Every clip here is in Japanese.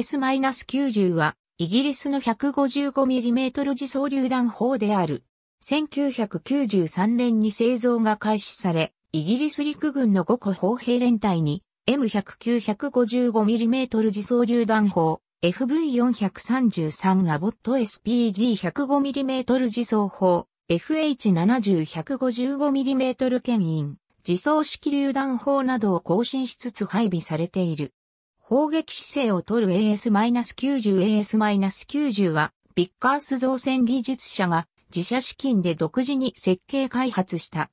CS-90 は、イギリスの 155mm 自走榴弾砲である。1993年に製造が開始され、イギリス陸軍の5個砲兵連隊に M109-155mm 自走榴弾砲、FV433 アボット SPG105mm 自走砲、FH70-155mm 牽引、自走式榴弾砲などを更新しつつ配備されている。砲撃姿勢を取る AS-90AS-90 は、ビッカース造船技術者が自社資金で独自に設計開発した。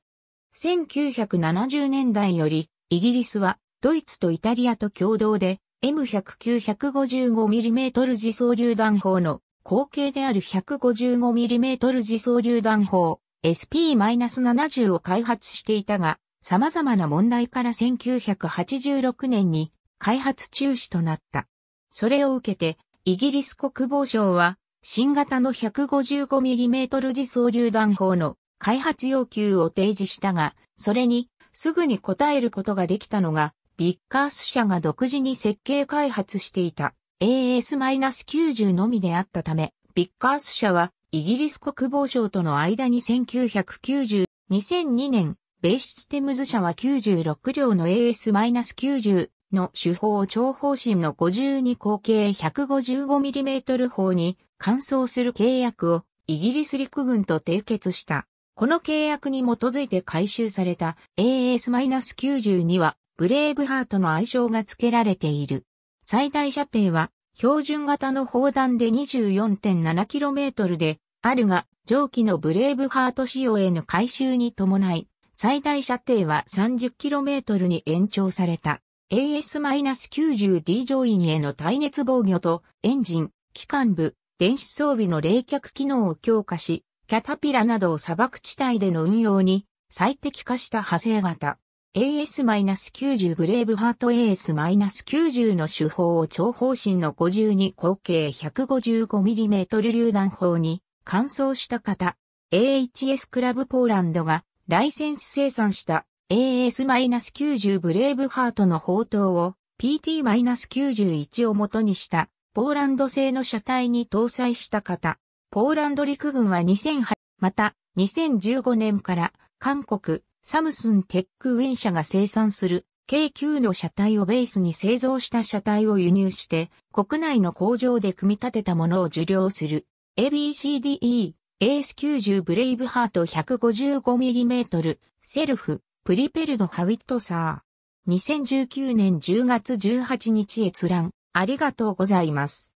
1970年代より、イギリスはドイツとイタリアと共同で m 1 0 9 5 5 m m 自走榴弾砲の後継である 155mm 自走榴弾砲 SP-70 を開発していたが、様々な問題から1986年に開発中止となった。それを受けて、イギリス国防省は、新型の 155mm 自走榴弾砲の開発要求を提示したが、それにすぐに応えることができたのが、ビッカース社が独自に設計開発していた AS-90 のみであったため、ビッカース社はイギリス国防省との間に1990、2002年、ベイシステムズ社は96両の AS-90 の主砲長方針の52口径 155mm 砲に換装する契約をイギリス陸軍と締結した。この契約に基づいて回収された AS-92 はブレイブハートの愛称が付けられている。最大射程は標準型の砲弾で 24.7km であるが、上記のブレイブハート仕様への改修に伴い、最大射程は 30km に延長された。AS-90D 乗員への耐熱防御とエンジン、機関部、電子装備の冷却機能を強化し、キャタピラなどを砂漠地帯での運用に最適化した派生型。AS-90 ブレイブハート AS-90 の手法を長方針の52口径 155mm 榴弾砲に換装した型。AHS クラブポーランドがライセンス生産した AS-90 ブレイブハートの砲塔を PT-91 を元にしたポーランド製の車体に搭載した型。ポーランド陸軍は2008、また2015年から韓国サムスンテックウィン社が生産する k 9の車体をベースに製造した車体を輸入して国内の工場で組み立てたものを受領する ABCDE AS90 ブレイブハート 155mm セルフプリペルド・ハウィットサー。2019年10月18日閲覧、ありがとうございます。